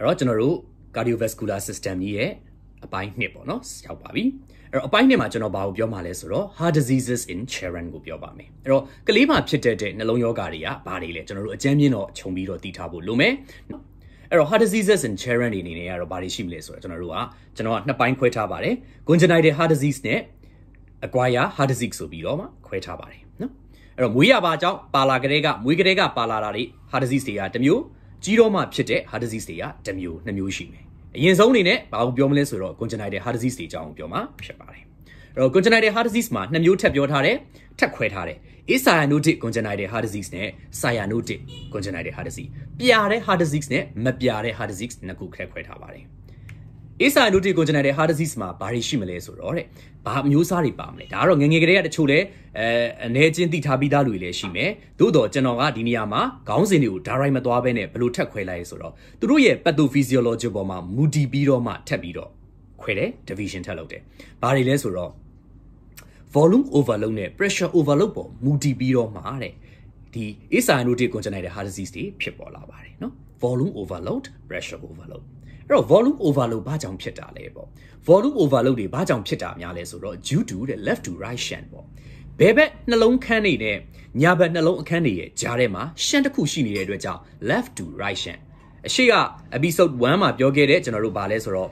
အဲ့တော့ကျွန်တော်တို့ cardiovascular system ကြီးရဲ့အပိုင်း2ပေါ့နော်ရောက်ပါပြီအဲ့တော့အပိုင်း2မှာကျွန်တော်ဘာကိုပြောမှာလဲဆိုတော့ heart diseases in children ကိုပြောပါမယ်အဲ့တော့ကလေးမှာဖြစ်တတ်တဲ့နှလုံးရောဂါတွေကဘာတွေလဲကျွန်တော်တို့အကြမ်းပြင်းတော့ခြုံပြီးတော့သိထားဖို့လိုမယ်အဲ့တော့ heart diseases in children တွေအနေနဲ့ကတော့ဘာတွေရှိမလဲဆိုတော့ကျွန်တော်တို့ကကျွန်တော်ကနှစ်ပိုင်းခွဲထားပါတယ် congenital heart disease နဲ့ acquired heart disease ဆိုပြီးတော့မှခွဲထားပါတယ်နော်အဲ့တော့မွေးရပါကြောင့်ပါလာကလေးကမွေးကလေးကပါလာတာတွေ heart disease တွေကတစ်မျိုးကြီးတော့မှဖြစ်တဲ့ heart disease တွေကတစ်မျိုးနှစ်မျိုးရှိမယ်အရင်ဆုံးအနေနဲ့ဘာကိုပြောမလဲဆိုတော့ congenital heart disease တွေအကြောင်းပြောမှာဖြစ်ပါတယ်အဲ့တော့ congenital heart disease မှာနှစ်မျိုးထပ်ပြောထားတယ်ထပ်ခွဲထားတယ် acyanotic congenital heart disease နဲ့ cyanotic congenital heart disease ပြားတဲ့ heart disease နဲ့မပြားတဲ့ heart disease နှစ်ခုခဲခွဲထားပါတယ်။အေးစာနုတီကိုကျွန်တော်တဲ့ heart disease မှာဘာတွေရှိမလဲဆိုတော့တဲ့ဘာအမျိုးအစားတွေပါမလဲဒါကတော့ငငယ်ကလေးကတချို့လဲအဲအနေချင်းသိထားပြီးသားလူတွေလည်းရှိမယ်သို့တော့ကျွန်တော်ကဒီနေရာမှာခေါင်းစဉ်တွေကိုဒါရိုက်မသွားဘဲနဲ့ဘယ်လိုထက်ခွဲလိုက်လဲဆိုတော့သူတို့ရဲ့ pathophysiology ပေါ်မှာမူတည်ပြီးတော့မှထက်ပြီးတော့ခွဲတယ် division ထက်လုပ်တယ်ဘာတွေလဲဆိုတော့ volume overload နဲ့ pressure overload ပေါ်မူတည်ပြီးတော့မှတဲ့ဒီ asynodic congestive heart disease တွေဖြစ်ပေါ်လာပါတယ်နော် volume overload pressure overload တော့ volume overload ဘာကြောင့်ဖြစ်တာလဲပေါ့ volume overload တွေဘာကြောင့်ဖြစ်တာများလဲဆိုတော့ due to တဲ့ left to right shunt ပေါ့ဘယ်ဘက်နှလုံးခန်းနေတဲ့ညာဘက်နှလုံးအခန်းတွေရဲ့ကြားထဲမှာ shunt တစ်ခုရှိနေတဲ့အတွက်ကြောင့် left to right shunt အရှိက episode 1မှာပြောခဲ့တဲ့ကျွန်တော်တို့ဗာလဲဆိုတော့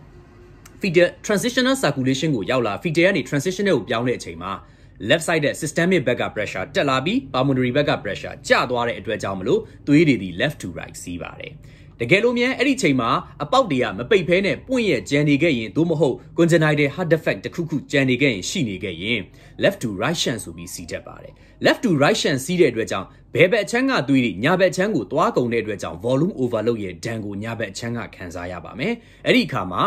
feeder transitional circulation ကိုရောက်လာ feeder ကနေ transitional ကိုပြောင်းတဲ့အချိန်မှာ left side တဲ့ systemic ဘက်က pressure တက်လာပြီး pulmonary ဘက်က pressure ကျသွားတဲ့အတွက်ကြောင့်မလို့သွေးတွေဒီ left to right စီးပါတယ်။တကယ်လို့မြန်အဲ့ဒီချိန်မှာအပေါက်တွေကမပိတ်ဖဲနဲ့ပွင့်ရဲ့ဂျန်နေခဲ့ရင်သို့မဟုတ် congenital heart defect တစ်ခုခုဂျန်နေခဲ့ရင်ရှိနေခဲ့ရင် left to right shunt ဆိုပြီးစီးတတ်ပါတယ် left to right shunt စီးတဲ့အတွက်ကြောင့်ဘဲဘက်အချမ်းကသွေးတွေညာဘက်အချမ်းကိုသွားကုန်တဲ့အတွက်ကြောင့် volume overload ရဲ့ဒဏ်ကိုညာဘက်အချမ်းကခံစားရပါမယ်အဲ့ဒီအခါမှာ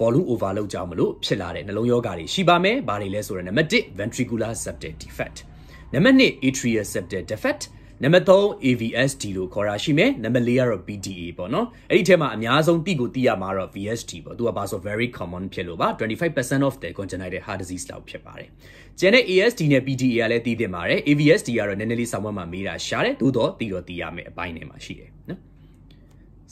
volume overload ကြောင့်မလို့ဖြစ်လာတဲ့နှလုံးရောဂါတွေရှိပါမယ်။ဘာတွေလဲဆိုတော့နံပါတ်1 ventricular septal defect နံပါတ်2 atrial septal defect နံပါတ်3 AVSD လို့ခေါ်တာရှိမယ်နံပါတ်4ကတော့ PDA ပေါ့နော်အဲ့ဒီထဲမှာအများဆုံးတိကိုတိရမှာတော့ VSD ပေါ့သူကဘာဆို very common ဖြစ်လို့ပါ25% of the congenital heart disease လောက်ဖြစ်ပါတယ်ကျန်တဲ့ ASD နဲ့ PDA ကလည်းသိသင့်ပါတယ် AVSD ကတော့နည်းနည်းလေးဆောင်းပါးမှာမေးတာရှားတယ်သို့တော့တိတော့တိရမယ်အပိုင်းထဲမှာရှိတယ်နော်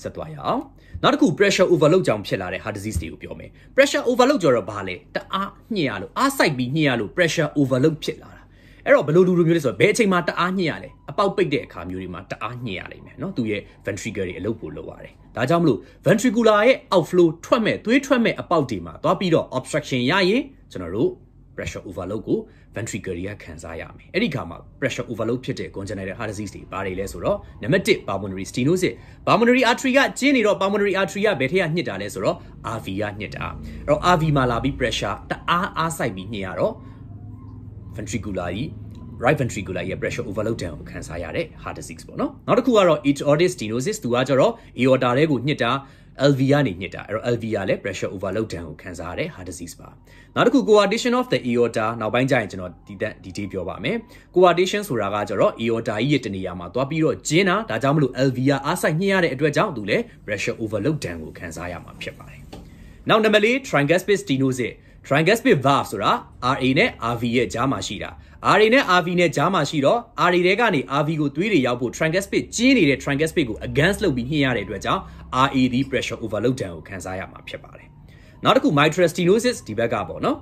ဆက်သွားရအောင်နောက်တစ်ခု pressure overload ကြောင့်ဖြစ်လာတဲ့ heart disease တွေကိုပြောမယ် pressure overload ကြောတော့ဘာလဲတအားညှိရလို့အားစိုက်ပြီးညှိရလို့ pressure overload ဖြစ်လာအဲ့တော့ဘလို့လူလိုမျိုးလဲဆိုတော့ဘယ်အချိန်မှာတအားညှိရလဲအပေါက်ပိတ်တဲ့အခါမျိုးတွေမှာတအားညှိရလိမ့်မယ်နော်သူရဲ့ ventricle တွေအလုပ်ပိုလုပ်ရတယ်ဒါကြောင့်မလို့ ventricular ရဲ့ outflow ထွက်မဲ့သွေးထွက်မဲ့အပေါက်တွေမှာသွားပြီးတော့ obstruction ရရင်ကျွန်တော်တို့ pressure overload ကို ventricle တွေကခံစားရမယ်အဲ့ဒီခါမှာ pressure overload ဖြစ်တဲ့ congenital heart disease တွေဘာတွေလဲဆိုတော့ number 1 pulmonary stenosis pulmonary artery ကကျင်းနေတော့ pulmonary artery ကဘယ်ထက်ကညှစ်တာလဲဆိုတော့ RV ကညှစ်တာအဲ့တော့ RV မှာလာပြီး pressure တအားအားဆိုင်ပြီးညှစ်ရတော့ ventricular ကြီး right ventricular ရဲ့ pressure overload တန်ကိုခံစားရတဲ့ heart disease ပေါ့နော်နောက်တစ်ခုကတော့ aortic stenosis သူကကျတော့ aorta ထဲကိုညှစ်တာ LV ကနေညှစ်တာအဲ့တော့ LV ကလည်း pressure overload တန်ကိုခံစားရတဲ့ heart disease ပါနောက်တစ်ခု coartation of the aorta နောက်ပိုင်းကျရင်ကျွန်တော်ဒီတက်ဒီ detail ပြောပါမယ် coartation ဆိုတာကကျတော့ aorta ကြီးရဲ့တနေရာမှာသွားပြီးတော့ကျင်းတာဒါကြောင့်မလို့ LV ကအားဆိုင်ညှစ်ရတဲ့အတွက်ကြောင့်သူလည်း pressure overload တန်ကိုခံစားရမှာဖြစ်ပါတယ်နောက်နံပါတ်၄ tricuspid stenosis trigastric valve ဆိုတာ RA နဲ့ RV ရဲ့ကြားမှာရှိတာ RA နဲ့ RV နဲ့ကြားမှာရှိတော့ RA တွေကနေ RV ကိုသွေးတွေရောက်ဖို့ trigastric ကျင်းနေတဲ့ trigastric ကို against လုပ်ပြီးညှိရတဲ့အတွက်ကြောင့် RAD pressure overload တန်ကိုခံစားရမှာဖြစ်ပါတယ်နောက်တစ်ခု mitral stenosis ဒီဘက်ကပေါ့နော်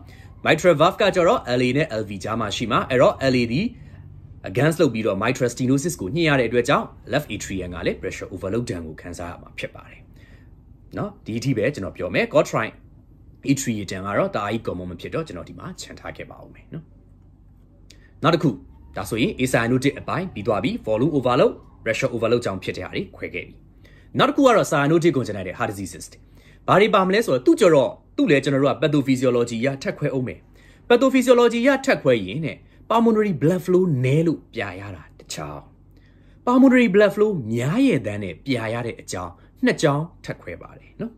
mitral valve ကကြတော့ LA နဲ့ LV ကြားမှာရှိမှာအဲ့တော့ LA ဒီ against လုပ်ပြီးတော့ mitral stenosis ကိုညှိရတဲ့အတွက်ကြောင့် left atrium ကလည်း pressure overload တန်ကိုခံစားရမှာဖြစ်ပါတယ်နော်ဒီအထိပဲကျွန်တော်ပြောမယ် Cottrine E3 ရေတန်ကတော့တအားကြီး common မဖြစ်တော့ကျွန်တော်ဒီမှာခြံထားခဲ့ပါဦးမယ်နော်နောက်တစ်ခုဒါဆိုရင် acyanotic အပိုင်းပြီးသွားပြီ volume overload pressure overload ကြောင့်ဖြစ်တဲ့ဟာတွေခွဲခဲ့ပြီနောက်တစ်ခုကတော့ cyanotic ကိုကျွန်တော်တဲ့ heart diseases တွေဘာတွေပါမလဲဆိုတော့သူ့ကြတော့သူ့လည်းကျွန်တော်တို့က pathophysiology ရထက်ခွဲအောင်မယ် pathophysiology ရထက်ခွဲရင်တဲ့ pulmonary blood flow နည်းလို့ပြရတာတစ်ချောင်း pulmonary blood flow များရဲ့တန်းနဲ့ပြရတဲ့အကြောင်းနှစ်ကြောင်းထက်ခွဲပါတယ်နော်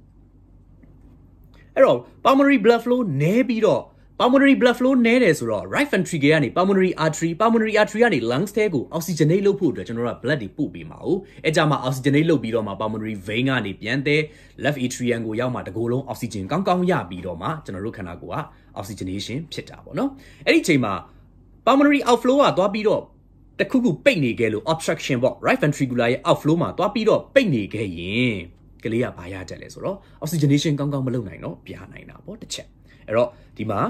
အဲ့တော့ pulmonary blood flow နည်းပြီးတော့ pulmonary blood flow နည်းတယ်ဆိုတော့ right ventricle ကနေ pulmonary artery pulmonary artery ကနေ lungs ထဲကို oxygenate လုပ်ဖို့အတွက်ကျွန်တော်တို့က blood တွေပို့ပေးမှာ ਉ အဲ့ကြမှာ oxygenate လုပ်ပြီးတော့မှ pulmonary vein ကနေပြန်တဲ့ left atrium ကိုရောက်မှာတကိုယ်လုံး oxygen ကောင်းကောင်းရပြီးတော့မှကျွန်တော်တို့ခန္ဓာကိုယ်က oxygenation ဖြစ်တာပေါ့နော်အဲ့ဒီအချိန်မှာ pulmonary outflow ကသွားပြီးတော့တခုခုပိတ်နေခဲ့လို့ obstruction ပေါ့ right ventricular ရဲ့ outflow မှာသွားပြီးတော့ပိတ်နေခဲ့ရင်ကလေးကဘာရတတ်လဲဆိုတော့ oxygenation ကောင်းကောင်းမလုပ်နိုင်တော့ပြားနိုင်တာပေါ့တစ်ချက်အဲ့တော့ဒီမှာ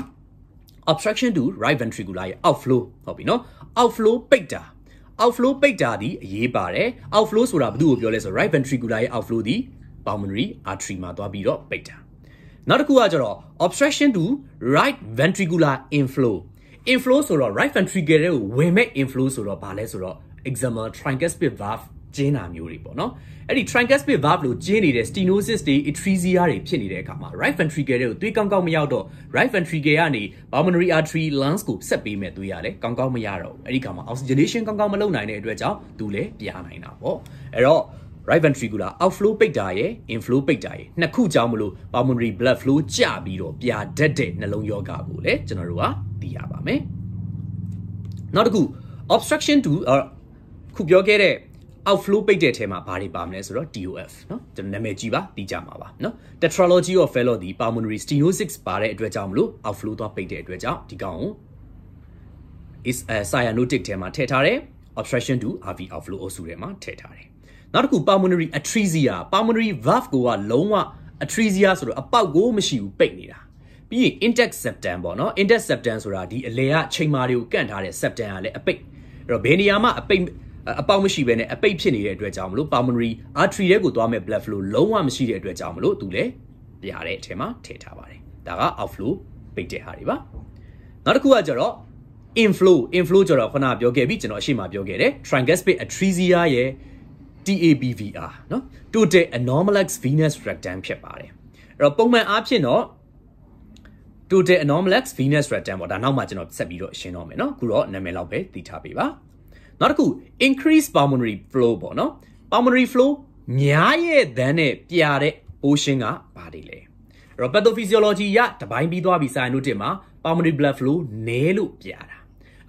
obstruction to right ventricular ရဲ့ outflow ဟုတ်ပြီနော် outflow ပိတ်တာ outflow ပိတ်တာဒီအရေးပါတယ် outflow ဆိုတာဘာလို့ပြောလဲဆိုတော့ right ventricular ရဲ့ outflow ဒီ pulmonary artery မှာသွားပြီးတော့ပိတ်တာနောက်တစ်ခုကကျတော့ obstruction to right ventricular inflow inflow ဆိုတော့ right ventricle ကိုဝင်မဲ့ inflow ဆိုတော့ဘာလဲဆိုတော့ eczema tricuspid valve ကျင်းတာမျိုးတွေပေါ့နော်အဲ့ဒီ tricuspid valve လို့ကျင်းနေတဲ့ stenosis တွေ atresia တွေဖြစ်နေတဲ့အခါမှာ right ventricle တွေကိုသွေးကောင်းကောင်းမရောက်တော့ right ventricle ကနေ pulmonary artery lungs ကိုဆက်ပေးမဲ့သွေးရတယ်ကောင်းကောင်းမရတော့ဘူးအဲ့ဒီခါမှာ oxygenation ကောင်းကောင်းမလုပ်နိုင်တဲ့အတွက်ကြောင့်သူလည်းပြားနိုင်တာပေါ့အဲ့တော့ right ventricular outflow ပိတ်တာရယ် inflow ပိတ်တာရယ်နှစ်ခုကြောင်းမလို့ pulmonary blood flow ကျပြီးတော့ပြာတတ်တဲ့နှလုံးရောဂါကိုလည်းကျွန်တော်တို့ကသိရပါမယ်နောက်တစ်ခု obstruction to ခုပြောခဲ့တဲ့ outflow ပိတ်တဲ့ထဲမှာဘာတွေပါမလဲဆိုတော့ TOF เนาะကျွန်တော်နာမည်ကြီးပါသိကြမှာပါเนาะ tetralogy of Fallot ဒီ pulmonary stenosis ပါတဲ့အတွက်ကြောင့်မလို့ outflow သွားပိတ်တဲ့အတွက်ကြောင့်ဒီကောင်ကို is a cyanotic ထဲမှာထည့်ထားတယ် obstruction to RV outflow အဆူထဲမှာထည့်ထားတယ်နောက်တစ်ခု pulmonary atresia pulmonary valve ကိုကလုံးဝ atresia ဆိုတော့အပေါက်ကိုမရှိဘူးပိတ်နေတာပြီးရင် intact septum ပေါ့နော် intact septum ဆိုတာဒီအလေကချိန်မာတွေကိုကန့်ထားတဲ့ septum ကလည်းအပိတ်အဲ့တော့ဘယ်နေရာမှာအပိတ်အပေါက်မရှိဘဲနဲ့အပိတ်ဖြစ်နေတဲ့အတွက်ကြောင့်မလို့ pulmonary artery ထဲကိုသွားမဲ့ blood flow လုံးဝမရှိတဲ့အတွက်ကြောင့်မလို့သူလည်းပြရတဲ့အထက်မှာထည့်ထားပါတယ်ဒါက outflow ပိတ်တဲ့ဟာတွေပါနောက်တစ်ခုကကြတော့ inflow inflow ကြတော့ခုနပြောခဲ့ပြီကျွန်တော်အရှိမပြောခဲ့တယ် tricuspid atresia ရဲ့ TABVR เนาะ total anomalous venous rectum ဖြစ်ပါတယ်အဲ့တော့ပုံမှန်အားဖြင့်တော့ total anomalous venous rectum ပေါ့ဒါနောက်မှကျွန်တော်ဆက်ပြီးတော့ရှင်းတော့မယ်เนาะအခုတော့နာမည်လောက်ပဲသိထားပေးပါနောက်တစ်ခု increase pulmonary flow ပေါ့နော် pulmonary flow များရဲ့ဒဏ်နဲ့ပြတဲ့ ocean ကဘာတွေလဲအဲ့တော့ pathophysiology ရတပိုင်းပြီးသွားပြီ cyanotic မှာ pulmonary blood flow နည်းလို့ပြတာ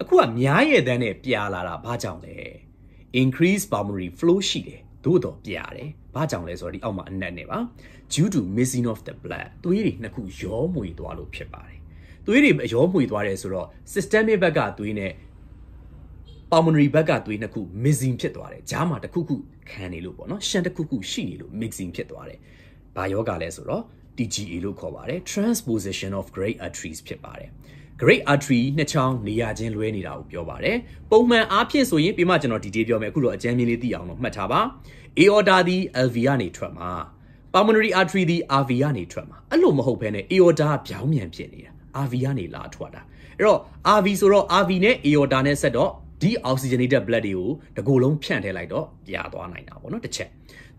အခုကများရဲ့ဒဏ်နဲ့ပြလာတာဘာကြောင့်လဲ increase pulmonary flow ရှိတယ်သို့တော့ပြရတယ်ဘာကြောင့်လဲဆိုတော့ဒီအောက်မှာအနက်နေပါ due to missing of the blood သွေးတွေနှစ်ခုရောမွေသွားလို့ဖြစ်ပါတယ်သွေးတွေရောမွေသွားတယ်ဆိုတော့ systemic ဘက်ကသွေးနဲ့ pulmonary ဘက်ကသွေးနှစ်ခု mixing ဖြစ်သွားတယ်။ကြားမှာတစ်ခုခုခံနေလို့ပေါ့နော်။ရှန်တစ်ခုခုရှိနေလို့ mixing ဖြစ်သွားတယ်။ဘာယောဂလဲဆိုတော့ TGA လို့ခေါ်ပါတယ် transposition of great arteries ဖြစ်ပါတယ် great artery နှစ်ချောင်းနေရာချင်းလွဲနေတာကိုပြောပါတယ်ပုံမှန်အားဖြင့်ဆိုရင်ပြမကျွန်တော်ဒီတေးပြောမယ်အခုတော့အကြမ်းမြင်လေးသိအောင်လို့မှတ်ထားပါ aorta သည် LV ကနေထွက်မှာ pulmonary artery သည် RV ကနေထွက်မှာအဲ့လိုမဟုတ်ဘဲနဲ့ aorta ပြောင်းမြန်ဖြစ်နေတာ RV ကနေလာထွက်တာအဲ့တော့ RV ဆိုတော့ RV နဲ့ aorta နဲ့ဆက်တော့ဒီ oxygenated blood တွေကိုတကူလုံးဖြန့်ထည့်လိုက်တော့ရသွားနိုင်တာပေါ့နော်တစ်ချက်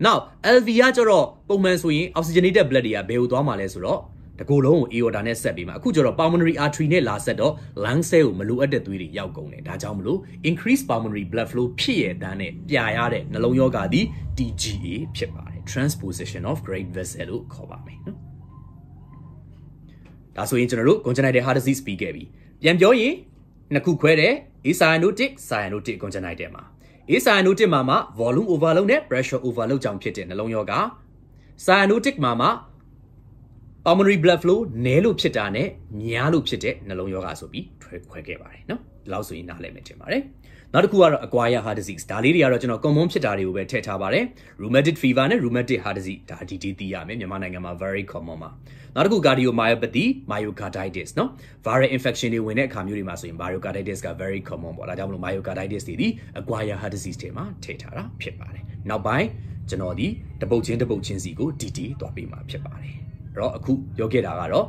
now LV ကကျတော့ပုံမှန်ဆိုရင် oxygenated blood တွေကဘယ်ကိုသွားမှာလဲဆိုတော့တကူလုံးကို aorta နဲ့ဆက်ပြီးမှာအခုကျတော့ pulmonary artery နဲ့လာဆက်တော့ lung cell ကိုမလိုအပ်တဲ့သွေးတွေရောက်ကုန်တယ်ဒါကြောင့်မလို့ increase pulmonary blood flow ဖြစ်ရတဲ့အတန်းနဲ့ပြရတဲ့နှလုံးရောဂါသည် TGA ဖြစ်ပါတယ် transposition of great vessel လို့ခေါ်ပါမယ်နော်ဒါဆိုရင်ကျွန်တော်တို့ congenital heart disease ပြီးခဲ့ပြီပြန်ပြောရင်နှစ်ခုခွဲတယ် acyanotic cyanotic congenite တဲ့မှာ acyanotic မှာမှာ volume overload နဲ့ pressure overload ကြောင့်ဖြစ်တဲ့နှလုံးရောဂါ cyanotic မှာမှာ pulmonary blood flow နည်းလို့ဖြစ်တာနဲ့များလို့ဖြစ်တဲ့နှလုံးရောဂါဆိုပြီးထွဲခွဲခဲ့ပါတယ်နော်ဒီလောက်ဆိုရင်နားလည်မယ်ထင်ပါတယ်နောက်တစ်ခုကတော့ acquired heart disease ဒါလေးတွေကတော့ကျွန်တော် common ဖြစ်တာတွေကိုပဲထည့်ထားပါတယ် rheumatic fever နဲ့ rheumatic heart disease ဒါဒီဒီသိရမယ်မြန်မာနိုင်ငံမှာ very common ပါနောက်တစ်ခု cardiomyopathy myocarditis နော် viral infection တွေဝင်တဲ့အခါမျိုးတွေမှာဆိုရင် myocarditis က very common ပေါ့ဒါကြောင့်မလို့ myocarditis တွေဒီ acquired heart disease တွေမှာထည့်ထားတာဖြစ်ပါတယ်နောက်ပိုင်းကျွန်တော်ဒီတပုတ်ချင်းတပုတ်ချင်းစီကိုဒီဒီသွားပေးမှာဖြစ်ပါတယ်အဲ့တော့အခုပြောခဲ့တာကတော့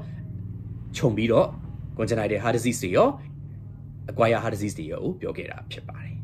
ခြုံပြီးတော့ congenital heart disease တွေရော acquired heart disease တွေရောကိုပြောခဲ့တာဖြစ်ပါတယ်